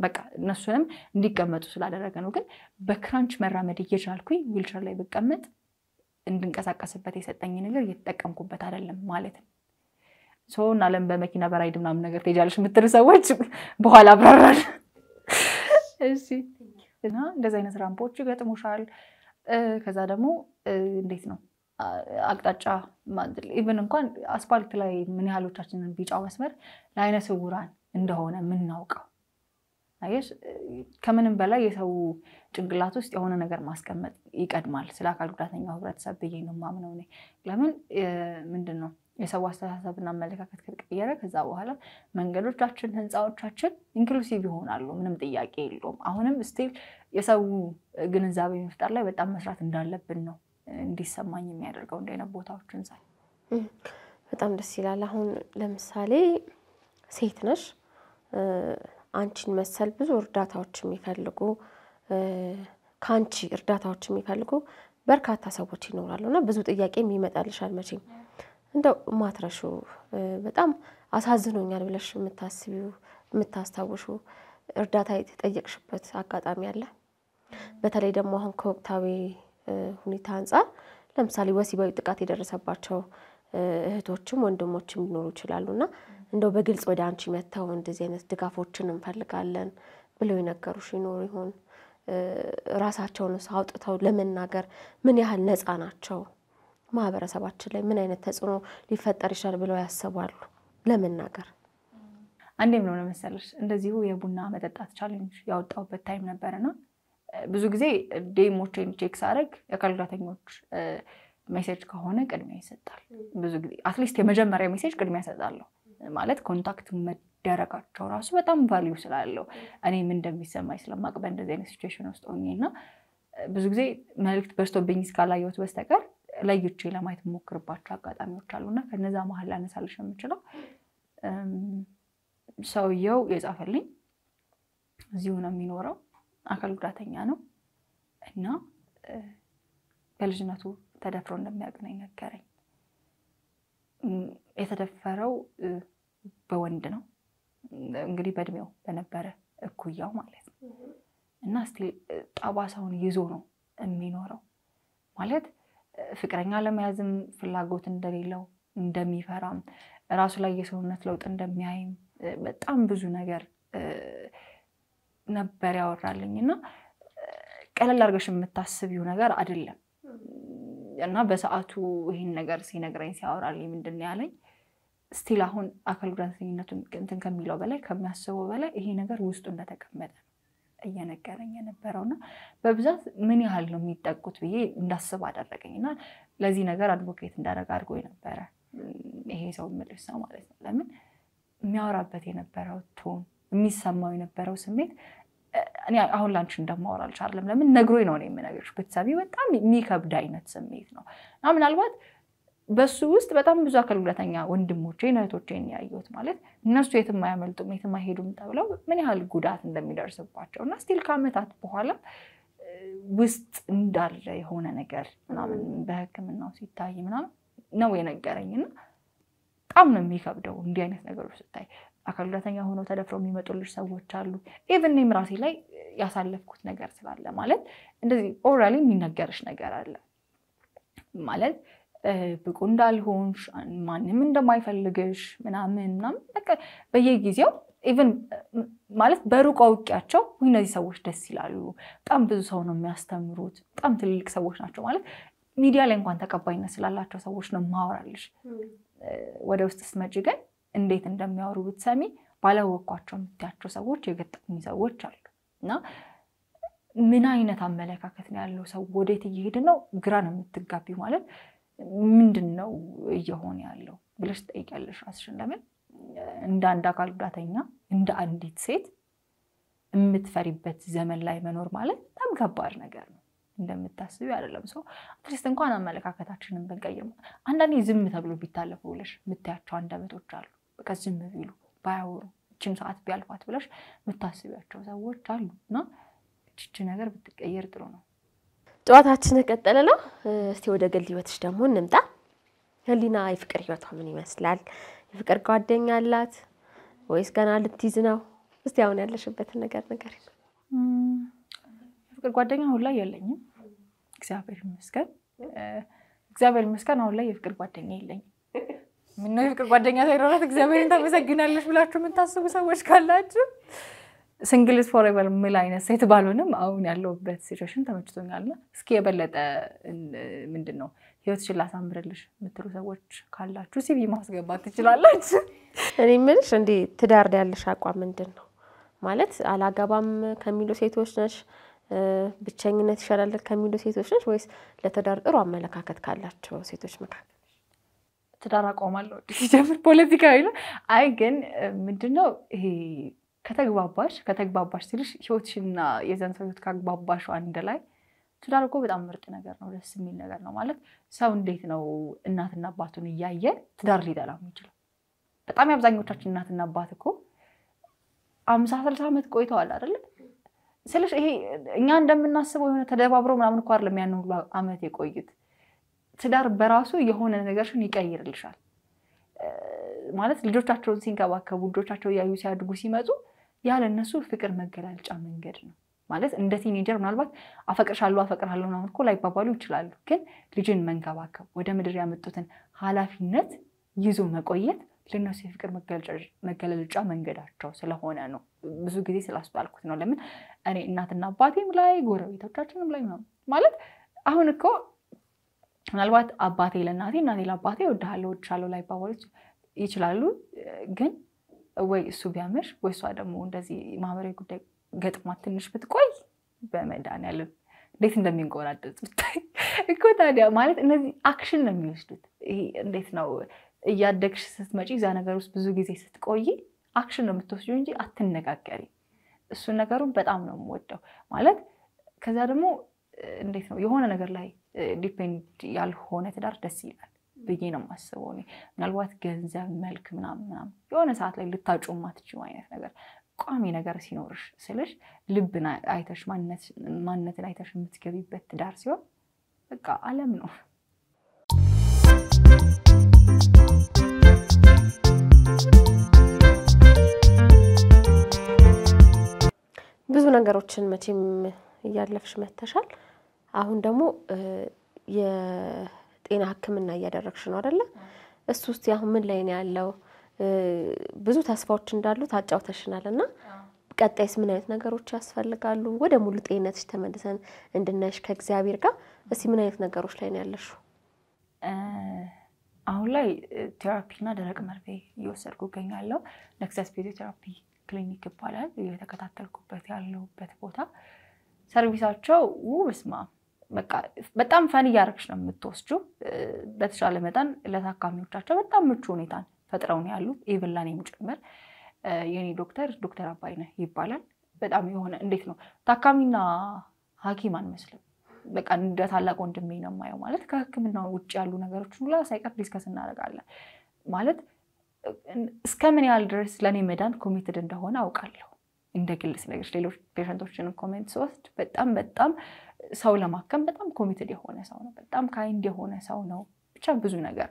በቃ እነሱንም እንዲቀመጡ ስላደረገ ነው። ግን በክራንች መራመድ እየቻልኩኝ ዊልቸር ላይ ብቀመጥ እንድንቀሳቀስበት የሰጠኝ ነገር እየተጠቀምኩበት አይደለም ማለት ነው። ሰውን አለም በመኪና በራይድ ምናምን ነገር ትሄጃለሽ የምትል ሰዎች በኋላ አብራራል። እሺ እና እንደዚህ አይነት ራምፖች ገጥሞሻል። ከዛ ደግሞ እንዴት ነው አቅጣጫ ኢቨን እንኳን አስፓልት ላይ ምን ያህሎቻችንን ቢጫው መስመር ለአይነ ስውራን እንደሆነ የምናውቀው አየሽ፣ ከምንም በላይ የሰው ጭንቅላት ውስጥ የሆነ ነገር ማስቀመጥ ይቀድማል። ስለ አካል ጉዳተኛው ህብረተሰብ ብዬ ነው የማምነው እኔ። ለምን ምንድን ነው የሰው አስተሳሰብና አመለካከት ከተቀየረ ከዛ በኋላ መንገዶቻችን፣ ህንፃዎቻችን ኢንክሉሲቭ ይሆናሉ። ምንም ጥያቄ የለውም። አሁንም ስቲል የሰው ግንዛቤ መፍጠር ላይ በጣም መስራት እንዳለብን ነው እንዲሰማኝ የሚያደርገው እንደነ ቦታዎችን ሳይ በጣም ደስ ይላል። አሁን ለምሳሌ ሴት ነሽ፣ አንቺን መሰል ብዙ እርዳታዎች የሚፈልጉ ከአንቺ እርዳታዎች የሚፈልጉ በርካታ ሰዎች ይኖራሉ እና ብዙ ጥያቄ ይመጣልሻል። መቼም እንደው ማትረሹ በጣም አሳዝኖኛል ብለሽ የምታስቢው የምታስታውሹ እርዳታ የተጠየቅሽበት አጋጣሚ አለ? በተለይ ደግሞ አሁን ከወቅታዊ ሁኔታ አንጻር ለምሳሌ ወሲባዊ ጥቃት የደረሰባቸው እህቶችም ወንድሞችም ሊኖሩ ይችላሉ እና እንደው በግልጽ ወደ አንቺ መጥተው እንደዚህ አይነት ድጋፎችን እንፈልጋለን ብለው የነገሩሽ ይኖሩ ይሆን? ራሳቸውን አውጥተው ለመናገር ምን ያህል ነፃ ናቸው? ማህበረሰባችን ላይ ምን አይነት ተጽዕኖ ሊፈጠር ይችላል ብለው ያስባሉ ለመናገር? አንዴም ነው ለመሰለሽ እንደዚሁ የቡና መጠጣት ቻሌንጅ ያወጣሁበት ታይም ነበርና ብዙ ጊዜ ዴሞቼን ቼክ ሳደርግ የአካል ጉዳተኞች ሜሴጅ ከሆነ ቅድሚያ ይሰጣል። ብዙ ጊዜ አትሊስት የመጀመሪያ ሜሴጅ ቅድሚያ ይሰጣለሁ ማለት ኮንታክት መደረጋቸው ራሱ በጣም ቫሊዩ ስላለው እኔ ምን እንደሚሰማኝ ስለማቅ በእንደዚህ አይነት ሲቹዌሽን ውስጥ ሆኜ እና ብዙ ጊዜ መልዕክት በዝቶብኝ እስካላየሁት በስተቀር ለይቼ ለማየት የምሞክርባቸው አጋጣሚዎች አሉና ከነዛ መሀል ላነሳልሽ የምችለው ሰውየው የጻፈልኝ እዚሁ ነው የሚኖረው አካል ጉዳተኛ ነው እና በልጅነቱ ተደፍሮ እንደሚያውቅ ነው የነገረኝ። የተደፈረው በወንድ ነው እንግዲህ በእድሜው በነበረ እኩያው ማለት ነው እና እስቲ ጠባሳውን ይዞ ነው የሚኖረው ማለት ፍቅረኛ ለመያዝም ፍላጎት እንደሌለው እንደሚፈራም ራሱ ላይ የሰውነት ለውጥ እንደሚያይም በጣም ብዙ ነገር ነበር ያወራልኝ እና ቀለል አድርገሽ የምታስቢው ነገር አይደለም እና በሰዓቱ ይህን ነገር ሲነግረኝ ሲያወራልኝ ምንድን ያለኝ ስቲል አሁን አካል ጉዳተኝነቱ እንትን ከሚለው በላይ ከሚያስበው በላይ ይሄ ነገር ውስጡ እንደተቀመጠ እየነገረኝ የነበረው እና በብዛት ምን ያህል ነው የሚጠቁት ብዬ እንዳስብ አደረገኝ እና ለዚህ ነገር አድቮኬት እንዳደረግ አድርጎ ነበረ ይሄ ሰው ምልሽ ሰው ማለት ነው። ለምን የሚያወራበት የነበረው ቶን፣ የሚሰማው የነበረው ስሜት እኔ አሁን ላንቺ እንደማወራልሽ አልቻለም። ለምን ነግሮኝ ነው እኔ የምነግርሽ። ብትሰቢ በጣም የሚከብድ አይነት ስሜት ነው እና ምናልባት በሱ ውስጥ በጣም ብዙ አካል ጉዳተኛ ወንድሞቼን እህቶቼን ያየሁት ማለት እነሱ የትም አያመልጡም የትም አይሄዱም ተብለው ምን ያህል ጉዳት እንደሚደርስባቸው እና ስቲል ከአመታት በኋላ ውስጥ እንዳለ የሆነ ነገር ምናምን በሕክምናው ሲታይ ምናምን ነው የነገረኝ እና በጣም ነው የሚከብደው እንዲህ አይነት ነገሮች ስታይ አካል ጉዳተኛ ሆኖ ተደፍረው የሚመጡልሽ ሰዎች አሉ። ኢቨን እኔም ራሴ ላይ ያሳለፍኩት ነገር ስላለ ማለት እንደዚህ ኦራሊ የሚነገርሽ ነገር አለ ማለት ብቁ እንዳልሆንሽ ማንም እንደማይፈልግሽ ምናምን ምናምን በቃ በየጊዜው ኢቨን ማለት በሩቅ አውቂያቸው እነዚህ ሰዎች ደስ ይላሉ፣ በጣም ብዙ ሰው ነው የሚያስተምሩት፣ በጣም ትልልቅ ሰዎች ናቸው ማለት ሚዲያ ላይ እንኳን ተቀባይነት ስላላቸው ሰዎች ነው ማወራልሽ። ወደ ውስጥ ስትመጪ ግን እንዴት እንደሚያወሩ ብትሰሚ ባላወቅኳቸው የምትያቸው ሰዎች የገጠሙኝ ሰዎች አሉ እና ምን አይነት አመለካከት ነው ያለው ሰው ወዴት እየሄድ ነው ግራ ነው የምትጋቢ ማለት ምንድን ነው እየሆነ ያለው ብለሽ ትጠይቂያለሽ ራስሽን ለምን እንደ አንድ አካል ጉዳተኛ እንደ አንዲት ሴት የምትፈሪበት ዘመን ላይ መኖር ማለት በጣም ከባድ ነገር ነው እንደምታስቢው አይደለም ሰው አትሊስት እንኳን አመለካከታችንን ብንቀይር አንዳንዴ ዝም ተብሎ ቢታለፉ ብለሽ የምታያቸው አንደበቶች አሉ በቃ ዝም ቢሉ ባያወሩ እችን ሰዓት ቢያልፋት ብለሽ የምታስቢያቸው ሰዎች አሉ እና እችች ነገር ብትቀየር ጥሩ ነው። ጨዋታችን ቀጠለ ነው። እስቲ ወደ ግል ህይወትሽ ደግሞ እንምጣ። ህሊና የፍቅር ህይወቷ ምን ይመስላል? የፍቅር ጓደኛ አላት ወይስ ገና ልትይዝ ነው? እስቲ አሁን ያለሽበትን ነገር ነገር የፍቅር ጓደኛ አሁን ላይ የለኝም፣ እግዚአብሔር ይመስገን። እግዚአብሔር ይመስገን አሁን ላይ የፍቅር ጓደኛ የለኝም። ምነው የፍቅር ጓደኛ ሳይኖራት እግዚአብሔርን ታመሰግናለች ብላችሁ የምታስቡ ሰዎች ካላችሁ ስንግልስ ፎሬቨር ምል አይነት ሴት ባልሆንም አሁን ያለውበት ሲቹዌሽን ተመችቶኛል። እና እስኪ የበለጠ ምንድን ነው ህይወትሽን ላሳምርልሽ የምትሉ ሰዎች ካላችሁ ሲቪ ማስገባት ትችላላችሁ። እኔ ምልሽ እንዲህ ትዳር ያለሽ አቋም ምንድን ነው ማለት አላገባም ከሚሉ ሴቶች ነሽ? ብቸኝነት ይሻላል ከሚሉ ሴቶች ነሽ? ወይስ ለትዳር ጥሩ አመለካከት ካላቸው ሴቶች መካከል ትዳር አቋማለሁ ሲጀምር ፖለቲካዊ ነው። አይ ግን ምንድነው ይሄ ከተግባባሽ ከተግባባሽ ሲልሽ ህይወትሽና የዛን ሰው ህይወት ካግባባሽ አንድ ላይ ትዳር እኮ በጣም ምርጥ ነገር ነው። ደስ የሚል ነገር ነው። ማለት ሰው እንዴት ነው እናትና አባቱን እያየ ትዳር ሊጠላ የሚችለው? በጣም የአብዛኞቻችን እናትና አባት እኮ አምሳ ስልሳ ዓመት ቆይተዋል አይደለ? ስለሽ ይሄ እኛ እንደምናስበው የሆነ ተደባብሮ ምናምን እኮ አይደለም ያን ሁሉ ዓመት የቆዩት ትዳር በራሱ የሆነ ነገርሽን ይቀይርልሻል። ማለት ልጆቻቸውን ሲንከባከቡ ልጆቻቸው እያዩ ሲያድጉ ሲመጡ ያለ እነሱ ፍቅር መገላለጫ መንገድ ነው። ማለት እንደ ቲኔጀር ምናልባት አፈቅርሻለሁ አፈቅርሃለሁ ምናምን እኮ ላይባባሉ ይችላሉ። ግን ልጅን መንከባከብ ወደ ምድር ያመጡትን ኃላፊነት ይዞ መቆየት ለነሱ የፍቅር መገለጫ መንገዳቸው ስለሆነ ነው። ብዙ ጊዜ ስላስባልኩት ነው። ለምን እኔ እናትና አባቴም ላይ ጎረቤቶቻችንም ላይ ማለት አሁን እኮ ምናልባት አባቴ ለእናቴ እናቴ ለአባቴ እወድሃለሁ እወድሻለሁ ላይባባሉ ይችላሉ። ግን ወይ እሱ ቢያምር ወይ እሷ ደግሞ እንደዚህ ማህበራዊ ጉዳይ ገጥሟት ትንሽ ብትቆይ በመድኃኒዓለም እንዴት እንደሚንቆራደጽ ብታይ እኮ ታዲያ ማለት እነዚህ አክሽን ነው የሚወስዱት። ይሄ እንዴት ነው እያደግሽ ስትመጪ እዛ ነገር ውስጥ ብዙ ጊዜ ስትቆይ አክሽን ነው የምትወስዱ እንጂ አትነጋገሪ። እሱን ነገሩን በጣም ነው የምወደው ማለት ከዛ ደግሞ እንዴት ነው የሆነ ነገር ላይ ዲፔንድ ያልሆነ ትዳር ደስ ይላል ብዬ ነው የማስበው። እኔ ምናልባት ገንዘብ መልክ ምናምን ምናምን የሆነ ሰዓት ላይ ልታጩ ማትችው አይነት ነገር ቋሚ ነገር ሲኖርሽ ስልሽ ልብን አይተሽ ማንነትን አይተሽ የምትገቢበት ትዳር ሲሆን በቃ ዓለም ነው። ብዙ ነገሮችን መቼም እያለፍሽ መተሻል። አሁን ደግሞ የጤና ሕክምና እያደረግሽ ነው አደለ? እሱ ውስጥ አሁን ምን ላይ ነው ያለው? ብዙ ተስፋዎች እንዳሉት አጫውተሽናል እና ቀጣይስ ምን አይነት ነገሮች ያስፈልጋሉ? ወደ ሙሉ ጤንነትሽ ተመልሰን እንድናይሽ ከእግዚአብሔር ጋር እስቲ ምን አይነት ነገሮች ላይ ነው ያለሽው? አሁን ላይ ቴራፒና ደረቅ መርፌ እየወሰድኩ እገኛለሁ። ነክሰስ ፊዚዮቴራፒ ክሊኒክ ይባላል። እየተከታተልኩበት ያለሁበት ቦታ ሰርቪሳቸው ውብ ስማ በቃ በጣም ፈን እያደረግሽ ነው የምትወስጁ። በተሻለ መጠን ለታካሚዎቻቸው በጣም ምቹ ሁኔታን ፈጥረው ነው ያሉ የበላኔም ጭምር። የኔ ዶክተር ዶክተር አባይነህ ይባላል። በጣም የሆነ እንዴት ነው ታካሚና ሐኪም አንመስልም። በቃ እንደ ታላቅ ወንድሜ ነው የማየው። ማለት ከህክምና ውጭ ያሉ ነገሮች ሁላ ሳይቀር ዲስከስ እናደርጋለን። ማለት እስከ ምን ያህል ድረስ ለእኔ መዳን ኮሚትድ እንደሆነ አውቃለሁ። እንደ ግል ስነግርሽ ሌሎች ፔሸንቶችን ኮሜንት ስወስድ በጣም በጣም ሰው ለማከም በጣም ኮሚትድ የሆነ ሰው ነው። በጣም ካይንድ የሆነ ሰው ነው። ብቻ ብዙ ነገር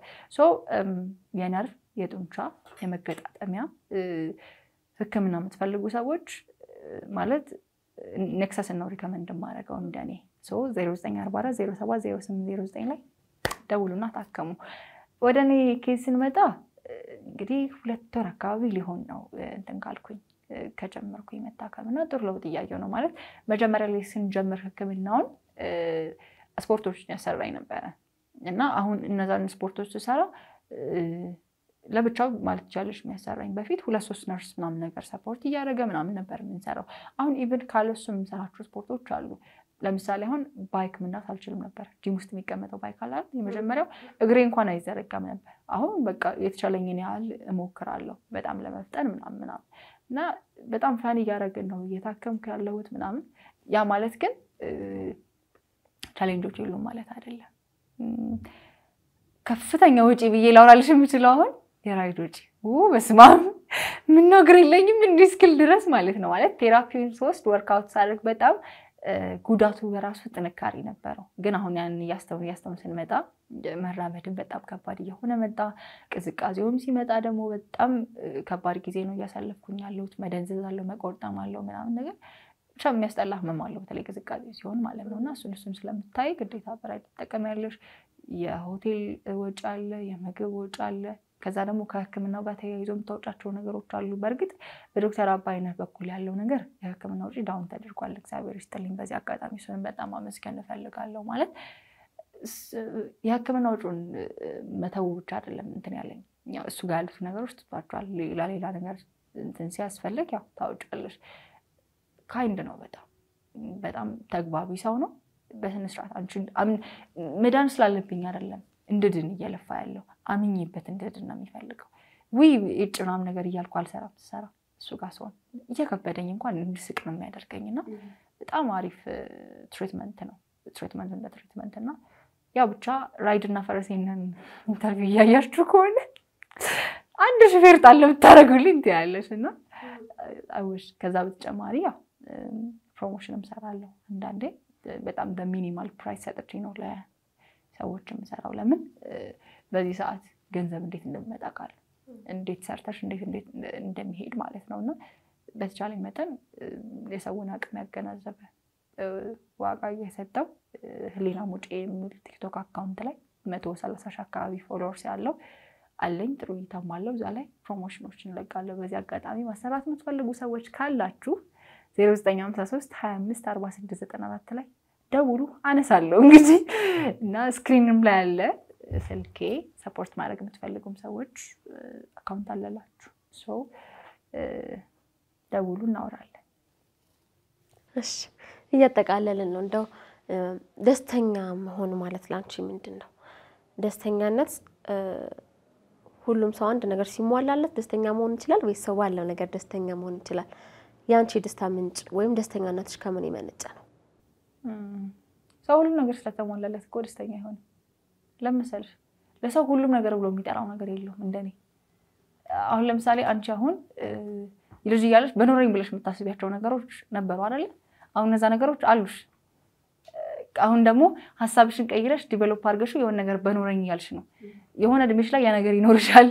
የነርቭ የጡንቻ የመገጣጠሚያ ሕክምና የምትፈልጉ ሰዎች ማለት ኔክሰስ ነው ሪከመንድ የማደርገው እንደኔ 0944070809 ላይ ደውሉና ታከሙ። ወደ እኔ ኬስ ስንመጣ እንግዲህ ሁለት ወር አካባቢ ሊሆን ነው እንትን ካልኩኝ ከጀመርኩ መታከምና ጥሩ ለውጥ እያየው ነው ማለት መጀመሪያ ላይ ስንጀምር ህክምናውን ስፖርቶችን ያሰራኝ ነበረ እና አሁን እነዛን ስፖርቶች ስሰራ ለብቻው ማለት ይቻለች የሚያሰራኝ በፊት ሁለት ሶስት ነርስ ምናምን ነገር ሰፖርት እያደረገ ምናምን ነበር የምንሰራው። አሁን ኢቨን ካለሱ የምንሰራቸው ስፖርቶች አሉ። ለምሳሌ አሁን ባይክ ምናት አልችልም ነበር። ጂም ውስጥ የሚቀመጠው ባይክ አለ የመጀመሪያው እግሬ እንኳን አይዘረጋም ነበር። አሁን በቃ የተቻለኝን ያህል እሞክራለሁ በጣም ለመፍጠን ምናምን ምናምን እና በጣም ፋን እያደረግን ነው እየታከምኩ ያለሁት ምናምን። ያ ማለት ግን ቻሌንጆች የሉም ማለት አይደለም። ከፍተኛ ውጪ ብዬ ላውራልሽ የምችለው አሁን የራይድ ውጪ በስማም ምናገር የለኝም እንዲህ እስክል ድረስ ማለት ነው። ማለት ቴራፒውን ሶስት ወርክአውት ሳደርግ በጣም ጉዳቱ በራሱ ጥንካሬ ነበረው። ግን አሁን ያንን እያስተውን እያስተውን ስንመጣ መራመድን በጣም ከባድ እየሆነ መጣ። ቅዝቃዜውም ሲመጣ ደግሞ በጣም ከባድ ጊዜ ነው እያሳለፍኩኝ ያለሁት። መደንዘዝ አለው፣ መቆርጠም አለው ምናምን ነገር ብቻ የሚያስጠላ ህመም አለው፣ በተለይ ቅዝቃዜ ሲሆን ማለት ነው። እና እሱን እሱን ስለምታይ ግዴታ በራይ ትጠቀሚያለሽ። የሆቴል ወጪ አለ፣ የምግብ ወጪ አለ፣ ከዛ ደግሞ ከህክምናው ጋር ተያይዞ የምታወጫቸው ነገሮች አሉ። በእርግጥ በዶክተር አባይነህ በኩል ያለው ነገር የህክምና ውጪ ዳውን ተደርጓል። እግዚአብሔር ይስጥልኝ። በዚህ አጋጣሚ እሱንም በጣም አመስገን እፈልጋለሁ። ማለት የህክምና ውጪውን መተው ብቻ አይደለም እንትን ያለኝ እሱ ጋር ያሉት ነገሮች ትቷቸዋል። ሌላ ሌላ ነገር እንትን ሲያስፈልግ ያው ታወጫለሽ። ካይንድ ነው። በጣም በጣም ተግባቢ ሰው ነው። በስነስርዓት መዳን ስላለብኝ አይደለም እንድድን እየለፋ ያለው አምኝበት እንድድን ነው የሚፈልገው። ውይ እጭ ምናምን ነገር እያልኩ አልሰራም። ስሰራ እሱ ጋር ሲሆን እየከበደኝ እንኳን እንድስቅ ነው የሚያደርገኝ እና በጣም አሪፍ ትሪትመንት ነው። ትሪትመንት እንደ ትሪትመንት እና ያው ብቻ ራይድ እና ፈረሴንን ኢንተርቪው እያያችሁ ከሆነ አንድ ሽፌር ጣል የምታደርጉልኝ እንትን እና አይወሽ ከዛ በተጨማሪ ያው ፕሮሞሽንም እሰራለሁ አንዳንዴ በጣም በሚኒማል ፕራይስ ሰጥቼ ነው ለሰዎች የምሰራው ለምን በዚህ ሰዓት ገንዘብ እንዴት እንደሚመጣ ቃል እንዴት ሰርተሽ እንዴት እንዴት እንደሚሄድ ማለት ነው እና በተቻለኝ መጠን የሰውን አቅም ያገናዘበ ዋጋ እየሰጠው ህሊና ሙጪ የሚል ቲክቶክ አካውንት ላይ መቶ ሰላሳ ሺህ አካባቢ ፎሎወርስ ያለው አለኝ። ጥሩ እይታም አለው። እዛ ላይ ፕሮሞሽኖችን እለቃለሁ። በዚህ አጋጣሚ ማሰራት የምትፈልጉ ሰዎች ካላችሁ 0953 25 ላይ ደውሉ፣ አነሳለሁ እንግዲህ እና ስክሪንም ላይ አለ ስልኬ ሰፖርት ማድረግ የምትፈልጉም ሰዎች አካውንት አለላችሁ፣ ሰው ደውሉ፣ እናወራለን። እሺ፣ እያጠቃለልን ነው። እንደው ደስተኛ መሆን ማለት ለአንቺ ምንድን ነው? ደስተኛነት ሁሉም ሰው አንድ ነገር ሲሟላለት ደስተኛ መሆን ይችላል ወይስ ሰው ባለው ነገር ደስተኛ መሆን ይችላል? የአንቺ የደስታ ምንጭ ወይም ደስተኛነትሽ ከምን የመነጨ ነው? ሰው ሁሉም ነገር ስለተሟላለት እኮ ደስተኛ ይሆን ለመሰልሽ ለሰው ሁሉም ነገር ብሎ የሚጠራው ነገር የለውም እንደኔ። አሁን ለምሳሌ አንቺ አሁን ልጅ እያለሽ በኖረኝ ብለሽ የምታስቢያቸው ነገሮች ነበሩ አይደለ? አሁን እነዛ ነገሮች አሉሽ። አሁን ደግሞ ሀሳብሽን ቀይረሽ ዲቨሎፕ አድርገሽው የሆነ ነገር በኖረኝ እያልሽ ነው። የሆነ እድሜሽ ላይ ያ ነገር ይኖርሻል።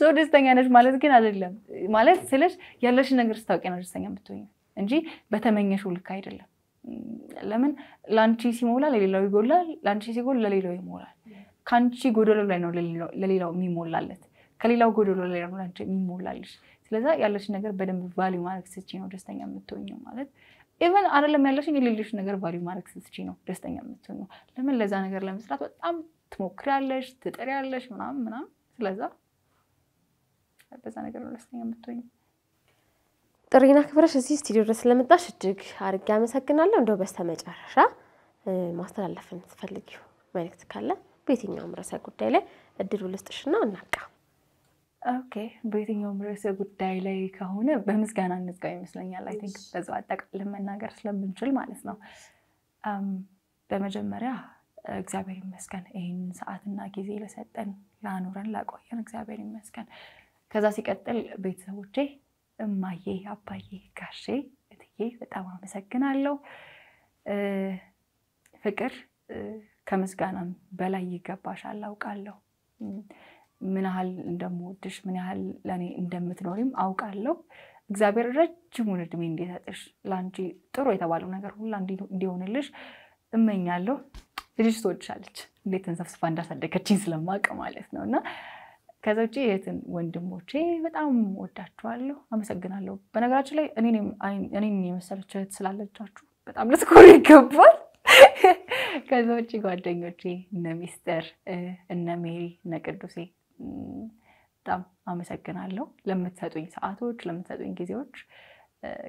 ሰው ደስተኛ ነሽ ማለት ግን አይደለም ማለት ስለሽ ያለሽን ነገር ስታውቂ ነው ደስተኛ የምትሆኝ እንጂ በተመኘሽው ልክ አይደለም። ለምን ለአንቺ ሲሞላ ለሌላው ይጎላል፣ ለአንቺ ሲጎል ለሌላው ይሞላል። ከአንቺ ጎደሎ ላይ ነው ለሌላው የሚሞላለት፣ ከሌላው ጎደሎ ላይ ነው ለአንቺ የሚሞላልሽ። ስለዛ ያለሽ ነገር በደንብ ቫሊዩ ማድረግ ስትች ነው ደስተኛ የምትሆኘው ማለት ኢቨን አይደለም ያለሽን የሌሎች ነገር ቫሊዩ ማድረግ ስትች ነው ደስተኛ የምትሆኘው። ለምን ለዛ ነገር ለመስራት በጣም ትሞክሪያለሽ፣ ትጥሪያለሽ ምናምን ምናምን። ስለዛ በዛ ነገር ነው ደስተኛ የምትሆኘው። ጥሪና ክብረሽ እዚህ ስቱዲዮ ድረስ ስለመጣሽ እጅግ አድርጌ አመሰግናለሁ። እንደው በስተመጨረሻ ማስተላለፍን ትፈልጊው መልእክት ካለን በየትኛውም ርዕሰ ጉዳይ ላይ እድሉ ልስጥሽና እናቃ። ኦኬ፣ በየትኛውም ርዕሰ ጉዳይ ላይ ከሆነ በምስጋና እንዝጋው ይመስለኛል። አይ ቲንክ በዛው አጠቃለን መናገር ስለምንችል ማለት ነው። በመጀመሪያ እግዚአብሔር ይመስገን ይህን ሰዓትና ጊዜ ለሰጠን ላኖረን ላቆየን እግዚአብሔር ይመስገን። ከዛ ሲቀጥል ቤተሰቦቼ፣ እማዬ፣ አባዬ፣ ጋሼ፣ እትዬ በጣም አመሰግናለሁ። ፍቅር ከምስጋናም በላይ ይገባሻል አውቃለሁ። ምን ያህል እንደምወድሽ ምን ያህል ለእኔ እንደምትኖሪም አውቃለሁ። እግዚአብሔር ረጅሙን እድሜ እንዲሰጥሽ ለአንቺ ጥሩ የተባለው ነገር ሁላ እንዲሆንልሽ እመኛለሁ። ልጅሽ ትወድሻለች። እንዴት እንሰብስባ እንዳሳደገችኝ ስለማቅ ማለት ነው እና ከዛ ውጭ የትን ወንድሞቼ በጣም ወዳችኋለሁ፣ አመሰግናለሁ። በነገራችን ላይ እኔን የመሰለች እህት ስላለቻችሁ በጣም ልትኮሩ ይገባል። ከዛ ውጭ ጓደኞቼ እነ ሚስጥር፣ እነ ሜሪ፣ እነ ቅዱሴ በጣም አመሰግናለሁ ለምትሰጡኝ ሰዓቶች፣ ለምትሰጡኝ ጊዜዎች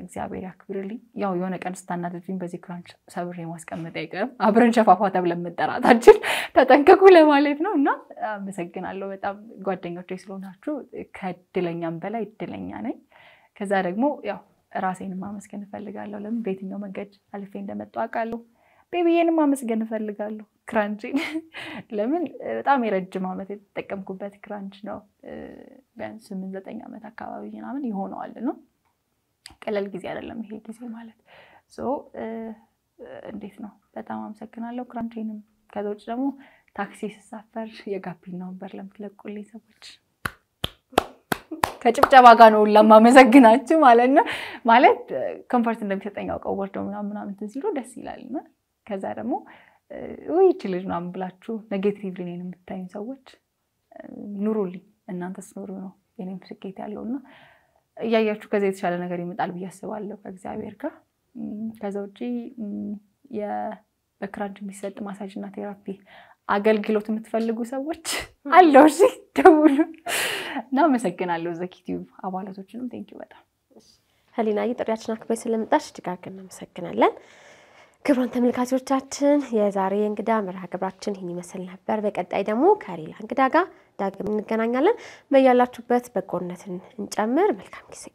እግዚአብሔር ያክብርልኝ። ያው የሆነ ቀን ስታናደዱኝ በዚህ ክራንች ሰብሬ ማስቀመጥ አይቀርም። አብረን ሸፋፋ ተብለን መጠራታችን ተጠንቀቁ ለማለት ነው እና አመሰግናለሁ በጣም ጓደኞች ስለሆናችሁ። ከእድለኛም በላይ እድለኛ ነኝ። ከዛ ደግሞ ያው ራሴን ማመስገን እፈልጋለሁ። ለምን በየትኛው መንገድ አልፌ እንደመጣሁ አውቃለሁ። ቤቢዬንም አመስገን እፈልጋለሁ ክራንችን። ለምን በጣም የረጅም ዓመት የተጠቀምኩበት ክራንች ነው። ቢያንስ ስምንት ዘጠኝ ዓመት አካባቢ ምናምን ይሆነዋል ነው። ቀለል ጊዜ አይደለም ይሄ ጊዜ ማለት እንዴት ነው። በጣም አመሰግናለሁ ክራንችንም። ከዛ ውጭ ደግሞ ታክሲ ስሳፈር የጋቢና ወንበር ለምትለቁልኝ ሰዎች ከጭብጨባ ጋር ነው ሁላ ማመሰግናችሁ ማለት ነው። ማለት ኮንፈርት እንደሚሰጠኝ አውቀው ወርደው ምናምን ምናምን ሲሉ ደስ ይላል። ከዛ ደግሞ ውይች ልጅ ምናምን ብላችሁ ኔጌቲቭ እኔን የምታዩ ሰዎች ኑሩልኝ፣ እናንተስ ኑሩ ነው የኔም ስኬት ያለው እና እያያችሁ ከዚ የተሻለ ነገር ይመጣል ብዬ አስባለሁ ከእግዚአብሔር ጋር። ከዛ ውጭ በክራንች የሚሰጥ ማሳጅ እና ቴራፒ አገልግሎት የምትፈልጉ ሰዎች አለው እሺ፣ ደውሉ እና አመሰግናለሁ። ዘኪቲዩብ አባላቶችንም ቴንኪው በጣም ህሊናዬ፣ ጥሪያችን አክብረሽ ስለመጣሽ ድጋግ እናመሰግናለን። ክቡራን ተመልካቾቻችን የዛሬ እንግዳ መርሃ ግብራችን ይህን ይመስል ነበር። በቀጣይ ደግሞ ከሌላ እንግዳ ጋር ዳግም እንገናኛለን። በያላችሁበት በጎነትን እንጨምር። መልካም ጊዜ